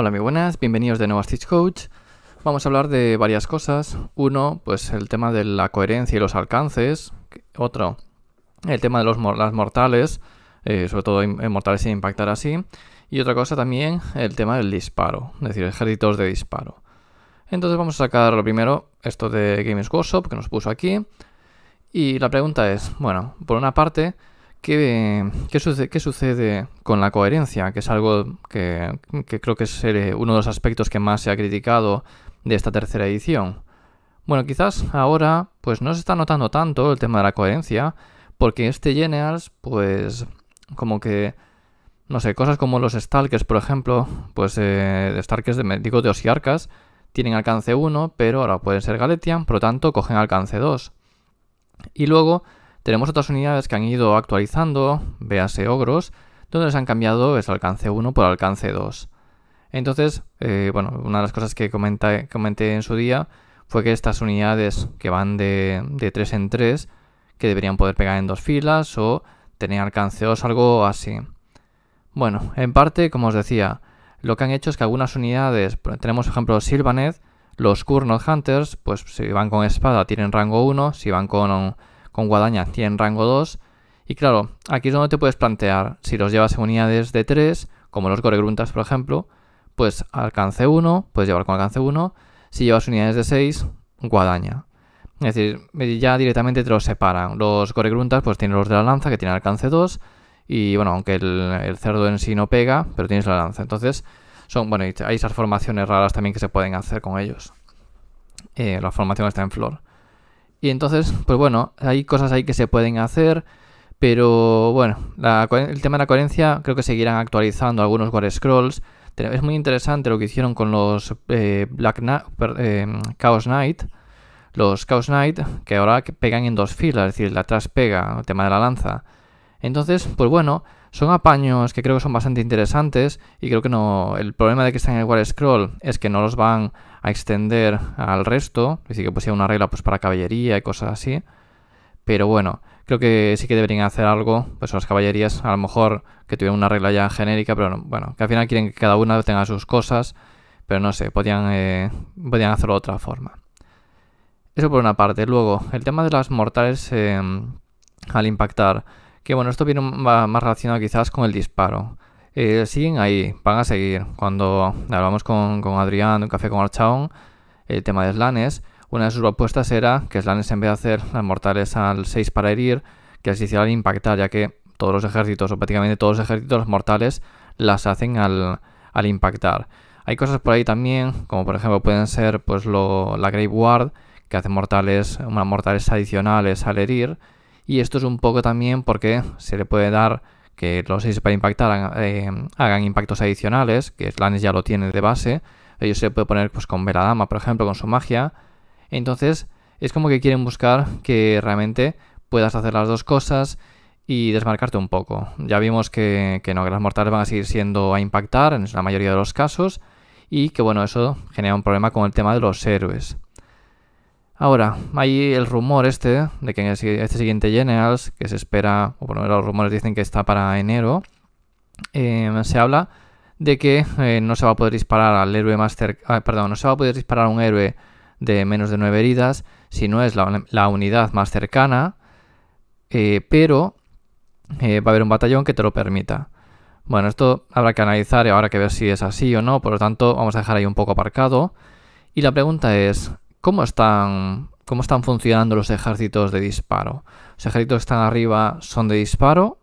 Hola, muy buenas, bienvenidos de nuevo a Stitch Coach. Vamos a hablar de varias cosas. Uno, pues el tema de la coherencia y los alcances. Otro, el tema de los, las mortales, eh, sobre todo en eh, mortales sin e impactar así. Y otra cosa también, el tema del disparo, es decir, ejércitos de disparo. Entonces vamos a sacar lo primero, esto de Games Workshop, que nos puso aquí. Y la pregunta es, bueno, por una parte, ¿Qué, qué, sucede, ¿Qué, sucede, con la coherencia? Que es algo que, creo que es eh, uno de los aspectos que más se ha criticado de esta tercera edición. Bueno, quizás ahora pues no se está notando tanto el tema de la coherencia, porque este Generals pues como que, no sé, cosas como los Stalkers, por ejemplo, pues eh, Stalkers, de, digo, de Osiarcas, tienen alcance 1, pero ahora pueden ser Galetian, por lo tanto cogen alcance 2. Y luego tenemos otras unidades que han ido actualizando, véase ogros, donde les han cambiado ese alcance 1 por alcance 2. Entonces, eh, bueno, una de las cosas que comenté, comenté en su día fue que estas unidades que van de, de 3 en 3, que deberían poder pegar en dos filas o tener alcance 2, algo así. Bueno, en parte, como os decía, lo que han hecho es que algunas unidades, tenemos por ejemplo Sylvanet, los Kurnot Hunters, pues si van con espada tienen rango 1, si van con con guadaña tiene rango 2. Y claro, aquí es donde te puedes plantear, si los llevas en unidades de 3, como los goregruntas por ejemplo, pues alcance 1, puedes llevar con alcance 1. Si llevas unidades de 6, guadaña. Es decir, ya directamente te los separan. Los goregruntas pues tienen los de la lanza que tienen alcance 2 y bueno, aunque el, cerdo en sí no pega, pero tienes la lanza. Entonces, son, bueno, hay esas formaciones raras también que se pueden hacer con ellos. Eh, la formación está en flor. Y entonces, pues bueno, hay cosas ahí que se pueden hacer, pero bueno, el tema de la coherencia creo que seguirán actualizando algunos War Scrolls. Es muy interesante lo que hicieron con los eh, Black em, Chaos Knight. Los Chaos Knight, que ahora pegan en dos filas, es decir, la atrás pega, el tema de la lanza. Entonces, pues bueno, son apaños que creo que son bastante interesantes y creo que no. El problema de que están en el War Scroll es que no los van a extender al resto. Es decir, que pusiera una regla pues, para caballería y cosas así. Pero bueno, creo que sí que deberían hacer algo. Pues las caballerías, a lo mejor que tuvieran una regla ya genérica, pero bueno, que al final quieren que cada una tenga sus cosas. Pero no sé, podían, eh, podían hacerlo de otra forma. Eso por una parte. Luego, el tema de las mortales eh, al impactar. Que bueno, esto viene más relacionado quizás con el disparo. Eh, siguen ahí, van a seguir. Cuando hablamos con, con Adrián un Café con Archaon, el tema de Slanes, una de sus propuestas era que Slanes en vez de hacer las mortales al 6 para herir, que las al impactar, ya que todos los ejércitos, o prácticamente todos los ejércitos los mortales, las hacen al, al impactar. Hay cosas por ahí también, como por ejemplo pueden ser pues lo, la Grave Ward, que hace mortales, unas mortales adicionales al herir, y esto es un poco también porque se le puede dar que los seis para impactar hagan, eh, impactos adicionales, que Slanes ya lo tiene de base, ellos se puede poner pues con Veladama, por ejemplo, con su magia. Entonces, es como que quieren buscar que realmente puedas hacer las dos cosas y desmarcarte un poco. Ya vimos que, que no, que las mortales van a seguir siendo a impactar en la mayoría de los casos y que bueno, eso genera un problema con el tema de los héroes. Ahora, hay el rumor este de que en este siguiente Generals, que se espera, o por lo menos los rumores dicen que está para enero, em, se habla de que eh, no se va a poder disparar al héroe más cerca ah, perdón, no se va a poder disparar a un héroe de menos de 9 heridas si no es la, unidad más cercana, eh, pero eh, va a haber un batallón que te lo permita. Bueno, esto habrá que analizar y habrá que ver si es así o no, por lo tanto vamos a dejar ahí un poco aparcado. Y la pregunta es, ¿cómo están, cómo están funcionando los ejércitos de disparo? Los ejércitos que están arriba son de disparo.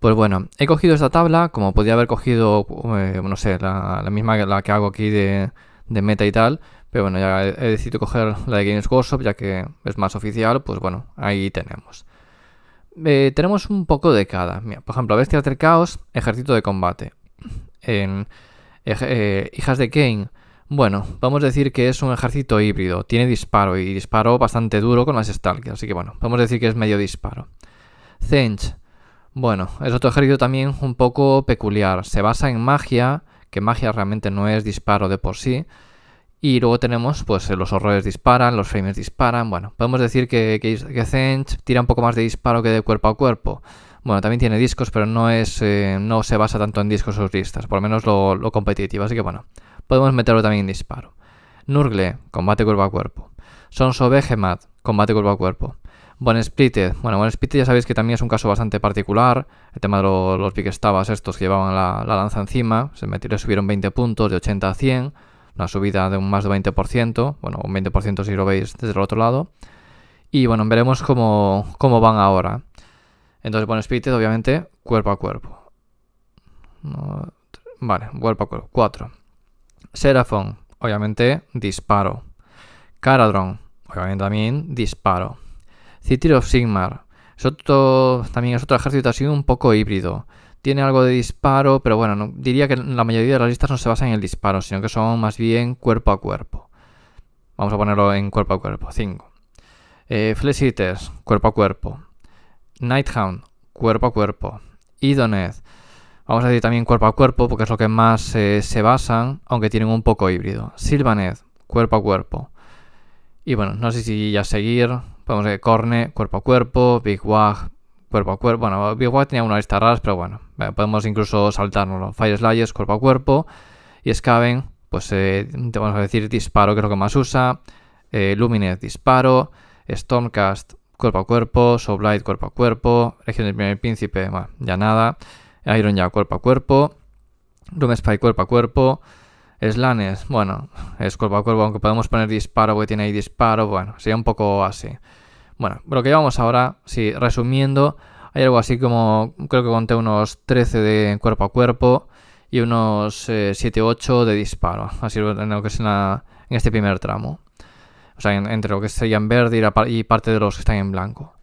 Pues bueno, he cogido esta tabla, como podía haber cogido, eh, no sé, la, misma que la que hago aquí de, meta y tal, pero bueno, ya he decidido coger la de Games Workshop, ya que es más oficial, pues bueno, ahí tenemos. Eh, tenemos un poco de cada. Mira, por ejemplo, Bestias del Caos, Ejército de Combate. En eh, Hijas de Kane, bueno, vamos a decir que es un ejército híbrido. Tiene disparo y disparo bastante duro con las Stalkers, Así que bueno, podemos decir que es medio disparo. Zench. Bueno, es otro ejército también un poco peculiar. Se basa en magia, que magia realmente no es disparo de por sí. Y luego tenemos, pues eh, los horrores disparan, los frames disparan. Bueno, podemos decir que, que, que Zench tira un poco más de disparo que de cuerpo a cuerpo. Bueno, también tiene discos, pero no es eh, no se basa tanto en discos o listas, por lo menos lo, competitivo. Así que bueno, podemos meterlo también en disparo. Nurgle, combate cuerpo a cuerpo. Sonso Behemoth, combate cuerpo a cuerpo. Bon bueno, Bon ya sabéis que también es un caso bastante particular. El tema de los los piquestabas estos que llevaban la, lanza encima, se metieron, subieron 20 puntos de 80 a 100, una subida de un más de 20%, bueno, un 20% si lo veis desde el otro lado. Y bueno, veremos cómo, cómo van ahora. Entonces, bueno, Spirited, obviamente, cuerpo a cuerpo. vale, cuerpo a cuerpo. 4. Seraphon, obviamente, disparo. Caradron, obviamente también disparo. City of Sigmar, es otro, también es otro ejército así un poco híbrido. Tiene algo de disparo, pero bueno, diría que la mayoría de las listas no se basan en el disparo, sino que son más bien cuerpo a cuerpo. Vamos a ponerlo en cuerpo a cuerpo. 5. Eh, cuerpo a cuerpo. Nighthound, cuerpo a cuerpo. Idoneth, vamos a decir también cuerpo a cuerpo porque es lo que más se basan, aunque tienen un poco híbrido. Silvaneth, cuerpo a cuerpo. Y bueno, no sé si ya seguir. Podemos decir Corne, cuerpo a cuerpo, Big Wag, cuerpo a cuerpo. Bueno, Big Wag tenía una lista rara, pero bueno, eh, podemos incluso saltarnos Fire Slayers, cuerpo a cuerpo. Y Scaven, pues eh, te vamos a decir disparo, que es lo que más usa. Eh, disparo. Stormcast, cuerpo a cuerpo, Soblight, cuerpo a cuerpo, Región del Primer Príncipe, bueno, ya nada, Iron ya cuerpo a cuerpo, room Spy cuerpo a cuerpo, Slanes, bueno, es cuerpo a cuerpo, aunque podemos poner disparo porque tiene ahí disparo, bueno, sería un poco así. Bueno, lo que vamos ahora, sí, resumiendo, hay algo así como, creo que conté unos 13 de cuerpo a cuerpo y unos 7 eh, 8 de disparo, así lo que es en este primer tramo entre lo que sería en verde y, parte de los que están en blanco.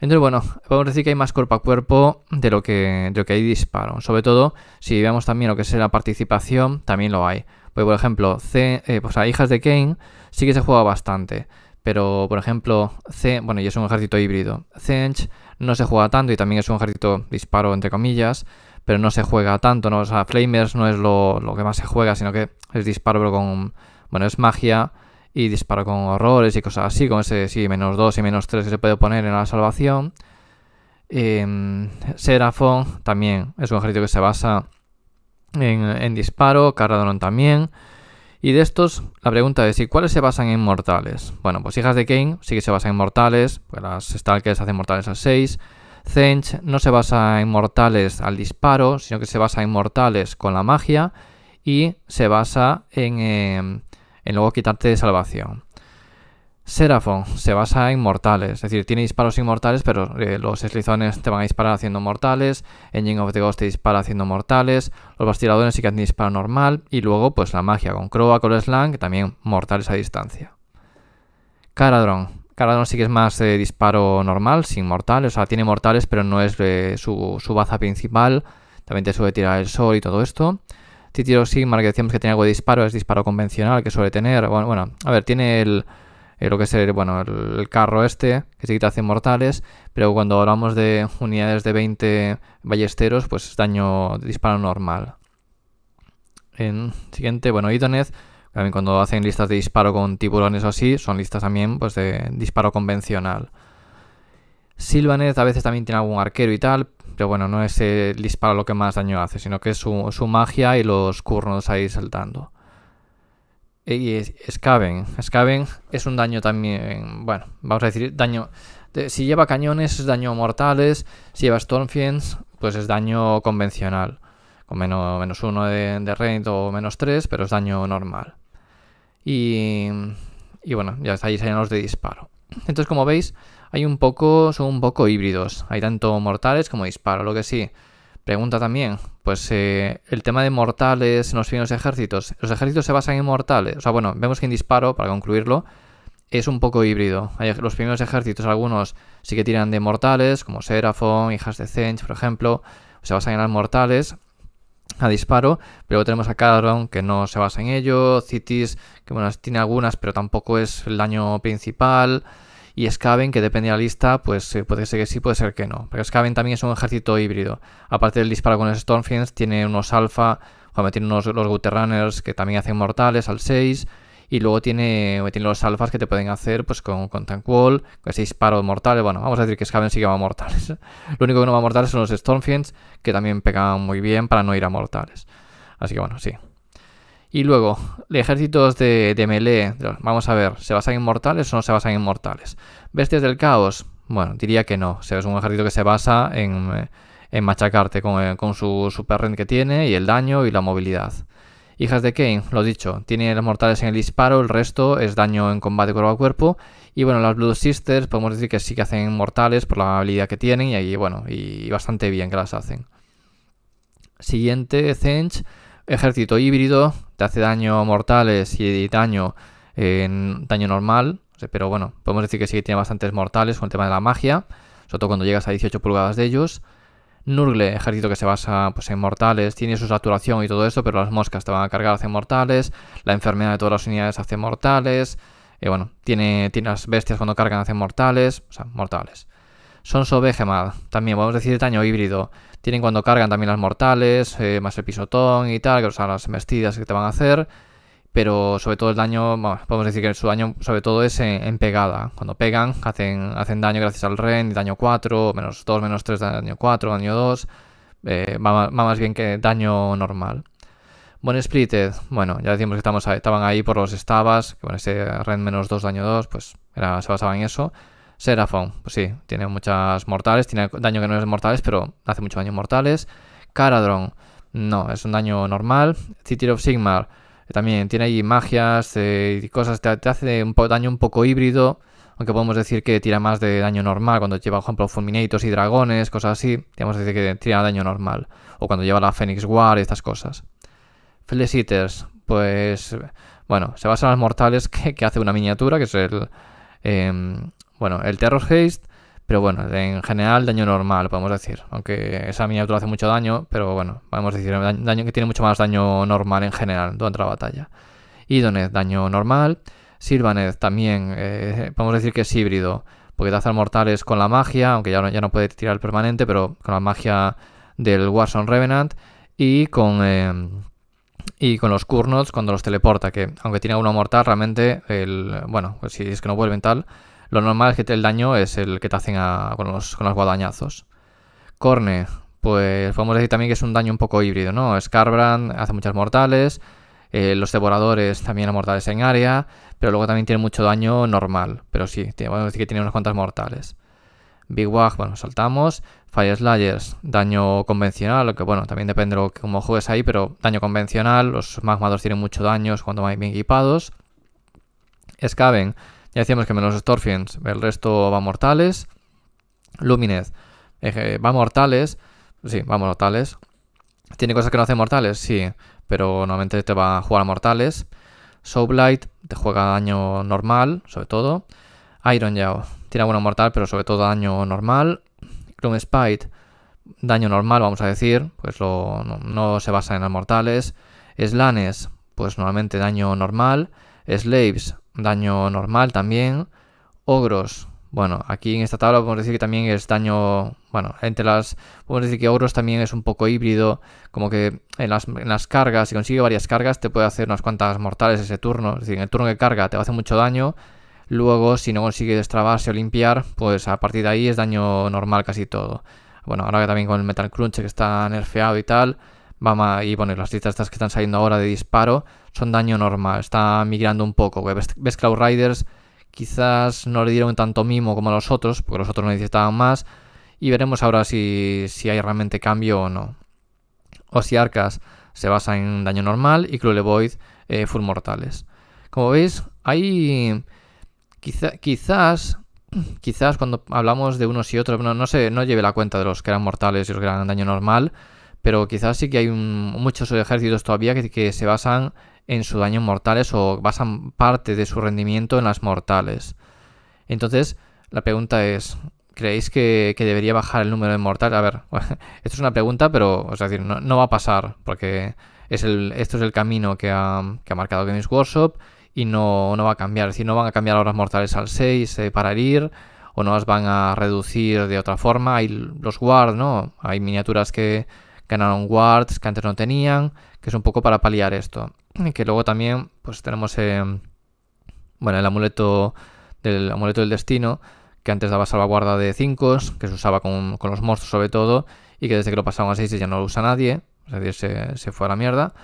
Entonces, bueno, podemos decir que hay más cuerpo a cuerpo de lo que, lo que hay disparo. Sobre todo, si vemos también lo que es la participación, también lo hay. Pues, por ejemplo, eh, pues, Hijas de Kane sí que se juega bastante. Pero, por ejemplo, C, bueno, y es un ejército híbrido. Cench no se juega tanto y también es un ejército disparo, entre comillas, pero no se juega tanto, ¿no? O sea, Flamers no es lo, lo que más se juega, sino que es disparo, con, bueno, es magia, y disparo con horrores y cosas así, con ese sí, menos 2 y menos 3 se puede poner en la salvación. Em, Seraphon también es un ejército que se basa en, disparo, Carradon también. Y de estos, la pregunta es, ¿y cuáles se basan en mortales? Bueno, pues Hijas de Kane sí que se basa en mortales, pues las Stalkers hacen mortales a 6. Zench no se basa en mortales al disparo, sino que se basa en mortales con la magia y se basa en, em, en luego quitarte de salvación. Seraphon se basa en mortales, es decir, tiene disparos inmortales, pero eh, los eslizones te van a disparar haciendo mortales, Engine of the Ghost te dispara haciendo mortales, los bastiladores sí que hacen disparo normal, y luego pues la magia con Croa, con Slang, también mortales a distancia. Caradron. Caradron sí que es más eh, disparo normal, sin mortales, o sea, tiene mortales, pero no es eh, su, su baza principal, también te suele tirar el sol y todo esto. Titiro Sigmar, que decíamos que tiene algo de disparo, es disparo convencional que suele tener. Bueno, bueno a ver, tiene el, eh, lo que es bueno, el, carro este, que se que te hace mortales, pero cuando hablamos de unidades de 20 ballesteros, pues daño de disparo normal. siguiente, bueno, Idonez, también cuando hacen listas de disparo con tiburones o así, son listas también pues de disparo convencional. Silvanet a veces también tiene algún arquero y tal, pero bueno, no es el disparo lo que más daño hace, sino que es su, magia y los curnos ahí saltando. E, y Scaven. Scaven es un daño también, bueno, vamos a decir, daño... si lleva cañones es daño mortales, si lleva Stormfiends pues es daño convencional, con menos, menos uno de, de o menos tres, pero es daño normal. Y, bueno, ya ahí serían los de disparo. Entonces como veis, hay un poco, son un poco híbridos. Hay tanto mortales como disparo, lo que sí. Pregunta también, pues eh, el tema de mortales en los primeros ejércitos. Los ejércitos se basan en mortales. O sea, bueno, vemos que en disparo, para concluirlo, es un poco híbrido. Hay los primeros ejércitos, algunos sí que tiran de mortales, como Seraphon, Hijas de Zench, por ejemplo, se basan en las mortales a disparo, pero luego tenemos a Cadron que no se basa en ello, Citis, que bueno, tiene algunas pero tampoco es el daño principal, y Skaven, que depende de la lista, pues eh, puede ser que sí, puede ser que no. Pero Skaven también es un ejército híbrido. Aparte del disparo con los Stormfiends, tiene unos alfa, bueno, tiene unos, los Guterrunners que también hacen mortales al 6. Y luego tiene, tiene los alfas que te pueden hacer pues con, con con ese disparo mortales, Bueno, vamos a decir que Skaven sí que va a mortales. Lo único que no va a mortales son los Stormfiends, que también pegan muy bien para no ir a mortales. Así que bueno, sí. Y luego, ejércitos de, de melee, vamos a ver, ¿se basan en mortales o no se basan en mortales? Bestias del caos, bueno, diría que no. es un ejército que se basa en, en machacarte con, eh, su super que tiene y el daño y la movilidad. Hijas de Kane, lo dicho, tiene los mortales en el disparo, el resto es daño en combate cuerpo a cuerpo. Y bueno, las Blue Sisters podemos decir que sí que hacen mortales por la habilidad que tienen y ahí, bueno, y bastante bien que las hacen. Siguiente, Zench Ejército híbrido te hace daño mortales y daño en eh, daño normal, pero bueno, podemos decir que sí que tiene bastantes mortales con el tema de la magia, sobre todo cuando llegas a 18 pulgadas de ellos. Nurgle, ejército que se basa pues, en mortales, tiene su saturación y todo eso, pero las moscas te van a cargar, hacen mortales, la enfermedad de todas las unidades hace mortales, y eh, bueno, tiene, tiene las bestias cuando cargan, hacen mortales, o sea, mortales. Son Sobejema, también podemos decir daño híbrido. Tienen cuando cargan también las mortales, eh, más el pisotón y tal, que o las vestidas que te van a hacer. Pero sobre todo el daño, podemos decir que su daño sobre todo es en, pegada. Cuando pegan, hacen, hacen daño gracias al Ren, daño 4, menos 2, menos 3, daño 4, daño 2. Eh, va, más bien que daño normal. Bueno, Splitted, bueno, ya decimos que estamos, estaban ahí por los estabas. que bueno, ese Ren menos 2, daño 2, pues era, se basaba en eso. Seraphon, pues sí, tiene muchas mortales, tiene daño que no es mortales, pero hace mucho daño mortales. Caradron, no, es un daño normal. City of Sigmar, eh, también tiene ahí magias eh, y cosas, te, hace un daño un poco híbrido, aunque podemos decir que tira más de daño normal cuando lleva, por ejemplo, fulminators y dragones, cosas así, digamos decir que tira daño normal, o cuando lleva la Phoenix War y estas cosas. Flesh Eaters, pues, bueno, se basa en las mortales que, hace una miniatura, que es el, em, bueno, el Terror Haste, pero bueno, en general daño normal, podemos decir. Aunque esa miniatura hace mucho daño, pero bueno, a decir daño, que tiene mucho más daño normal en general durante la batalla. Idonez, daño normal. Sylvaneth también, eh, podemos decir que es híbrido, porque te hace mortales con la magia, aunque ya no, ya no puede tirar el permanente, pero con la magia del Warzone Revenant y con... Em, y con los Kurnots cuando los teleporta, que aunque tiene uno mortal, realmente el. Bueno, pues si es que no vuelven tal, lo normal es que el daño es el que te hacen con, los, guadañazos. Corne, pues podemos decir también que es un daño un poco híbrido, ¿no? Scarbrand hace muchas mortales, eh, los devoradores también a mortales en área, pero luego también tiene mucho daño normal, pero sí, podemos decir que tiene unas cuantas mortales. Big Wag, bueno, saltamos. Fire Slayers, daño convencional, que bueno, también depende de cómo juegues ahí, pero daño convencional, los magmados tienen mucho daño cuando van bien equipados. Scaven, ya decíamos que menos Storfiends, el resto va mortales. Luminez va mortales. Sí, va mortales. ¿Tiene cosas que no hace mortales? Sí, pero normalmente te va a jugar a mortales. Light te juega daño normal, sobre todo. Iron Yao tiene bueno mortal, pero sobre todo daño normal. Chrome Spite, daño normal, vamos a decir, pues no, no, se basa en los mortales. Slanes, pues normalmente daño normal. Slaves, daño normal también. Ogros, bueno, aquí en esta tabla podemos decir que también es daño, bueno, entre las, podemos decir que ogros también es un poco híbrido, como que en las, cargas, si consigue varias cargas, te puede hacer unas cuantas mortales ese turno, es decir, en el turno que carga te va a hacer mucho daño, luego si no consigue destrabarse o limpiar, pues a partir de ahí es daño normal casi todo. Bueno, ahora que también con el Metal Crunch que está nerfeado y tal, vamos y bueno, las listas estas que están saliendo ahora de disparo, son daño normal, está migrando un poco. Ves, ves Cloud Riders quizás no le dieron tanto mimo como a los otros, porque los otros necesitaban más, y veremos ahora si, si hay realmente cambio o no. O si Arcas se basa en daño normal y Cruel eh, full mortales. Como veis, hay quizás quizás cuando hablamos de unos y otros, no, no sé, no lleve la cuenta de los que eran mortales y los que eran daño normal, pero quizás sí que hay muchos ejércitos todavía que, que se basan en su daño en mortales o basan parte de su rendimiento en las mortales. Entonces, la pregunta es, ¿creéis que, debería bajar el número de mortales? A ver, esto es una pregunta, pero es decir, no, va a pasar, porque es esto es el camino que ha, marcado Games Workshop y no, va a cambiar. Es decir, no van a cambiar las mortales al 6 eh, para herir o no las van a reducir de otra forma. Hay los guards, ¿no? Hay miniaturas que ganaron guards que antes no tenían, que es un poco para paliar esto. Y que luego también, pues tenemos, eh, bueno, el amuleto del, amuleto del destino, que antes daba salvaguarda de 5, que se usaba con, con, los monstruos sobre todo, y que desde que lo pasaron a 6 ya no lo usa nadie, es decir, se, se fue a la mierda.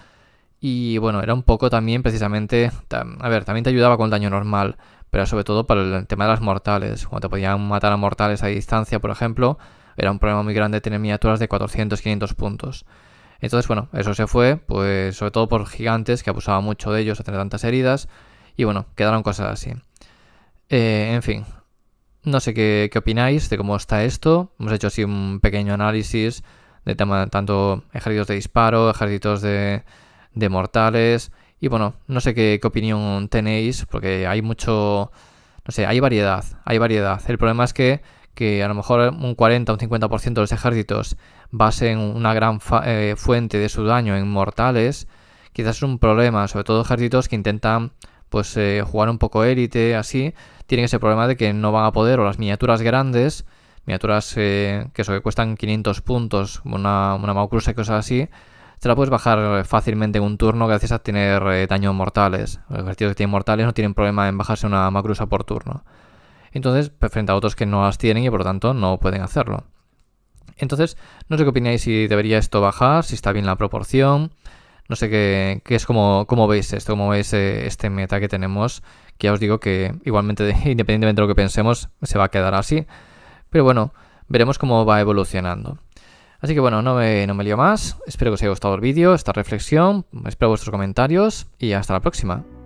Y bueno, era un poco también precisamente, a ver, también te ayudaba con el daño normal, pero sobre todo para el tema de las mortales. Cuando te podían matar a mortales a distancia, por ejemplo, era un problema muy grande tener miniaturas de 400-500 puntos. Entonces, bueno, eso se fue, pues sobre todo por gigantes que abusaba mucho de ellos a tener tantas heridas. Y bueno, quedaron cosas así. Eh, en fin, no sé qué, opináis de cómo está esto. Hemos hecho así un pequeño análisis de tema, tanto ejércitos de disparo, ejércitos de, de mortales. Y bueno, no sé qué, qué, opinión tenéis, porque hay mucho. No sé, hay variedad, hay variedad. El problema es que que a lo mejor un 40 o un 50% de los ejércitos basen una gran eh, fuente de su daño en mortales, quizás es un problema, sobre todo ejércitos que intentan pues eh, jugar un poco élite, así, tienen ese problema de que no van a poder, o las miniaturas grandes, miniaturas eh, que, cuestan 500 puntos, una, una cruza y cosas así, te la puedes bajar fácilmente en un turno gracias a tener daño daños mortales. Los ejércitos que tienen mortales no tienen problema en bajarse una Macrusa por turno entonces pues, frente a otros que no las tienen y por lo tanto no pueden hacerlo. Entonces, no sé qué opináis si debería esto bajar, si está bien la proporción. No sé qué, es como, cómo veis esto, cómo veis eh, este meta que tenemos, que ya os digo que igualmente, independientemente de lo que pensemos, se va a quedar así. Pero bueno, veremos cómo va evolucionando. Así que bueno, no me, no me lío más. Espero que os haya gustado el vídeo, esta reflexión. Espero vuestros comentarios y hasta la próxima.